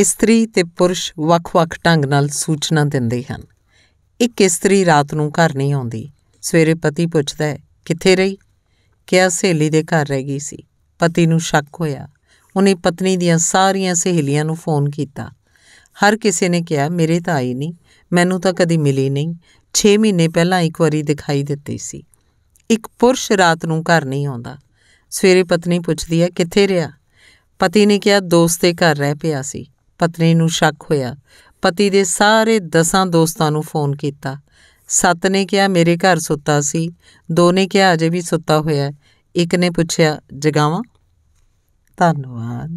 ਇਸਤਰੀ ਤੇ ਪੁਰਸ਼ ਵੱਖ-ਵੱਖ ਢੰਗ ਨਾਲ ਸੂਚਨਾ ਦਿੰਦੇ ਹਨ ਇੱਕ ਇਸਤਰੀ ਰਾਤ ਨੂੰ ਘਰ ਨਹੀਂ ਆਉਂਦੀ ਸਵੇਰੇ ਪਤੀ ਪੁੱਛਦਾ ਹੈ ਕਿੱਥੇ ਰਹੀ ਕਿਹਾ ਸਹੇਲੀ ਦੇ ਘਰ ਰਹਿ ਗਈ ਸੀ ਪਤੀ ਨੂੰ ਸ਼ੱਕ ਹੋਇਆ ਉਹਨੇ ਪਤਨੀ ਦੀਆਂ ਸਾਰੀਆਂ ਸਹੇਲੀਆਂ ਨੂੰ ਫੋਨ ਕੀਤਾ ਹਰ ਕਿਸੇ ਨੇ ਕਿਹਾ ਮੇਰੇ ਤਾਂ ਆਈ ਨਹੀਂ ਮੈਨੂੰ ਤਾਂ ਕਦੀ ਮਿਲੀ ਨਹੀਂ 6 ਮਹੀਨੇ ਪਹਿਲਾਂ ਇੱਕ ਵਾਰੀ ਦਿਖਾਈ ਦਿੱਤੀ ਸੀ ਇੱਕ ਪੁਰਸ਼ ਰਾਤ ਨੂੰ ਘਰ ਨਹੀਂ ਆਉਂਦਾ ਸਵੇਰੇ ਪਤਨੀ ਪੁੱਛਦੀ ਹੈ ਕਿੱਥੇ ਰਿਹਾ ਪਤੀ ਨੇ ਕਿਹਾ ਦੋਸਤ ਦੇ ਘਰ ਰਹਿ ਪਿਆ ਸੀ ਪਤਨੀ ਨੂੰ ਸ਼ੱਕ ਹੋਇਆ ਪਤੀ ਦੇ ਸਾਰੇ ਦਸਾਂ ਦੋਸਤਾਂ ਨੂੰ ਫੋਨ ਕੀਤਾ ਸੱਤ ਨੇ ਕਿਹਾ ਮੇਰੇ ਘਰ ਸੁੱਤਾ ਸੀ ਦੋ ਨੇ ਕਿਹਾ ਅਜੇ ਵੀ ਸੁੱਤਾ ਹੋਇਆ ਇੱਕ ਨੇ ਪੁੱਛਿਆ ਜਗਾਵਾਂ ਧੰਨਵਾਦ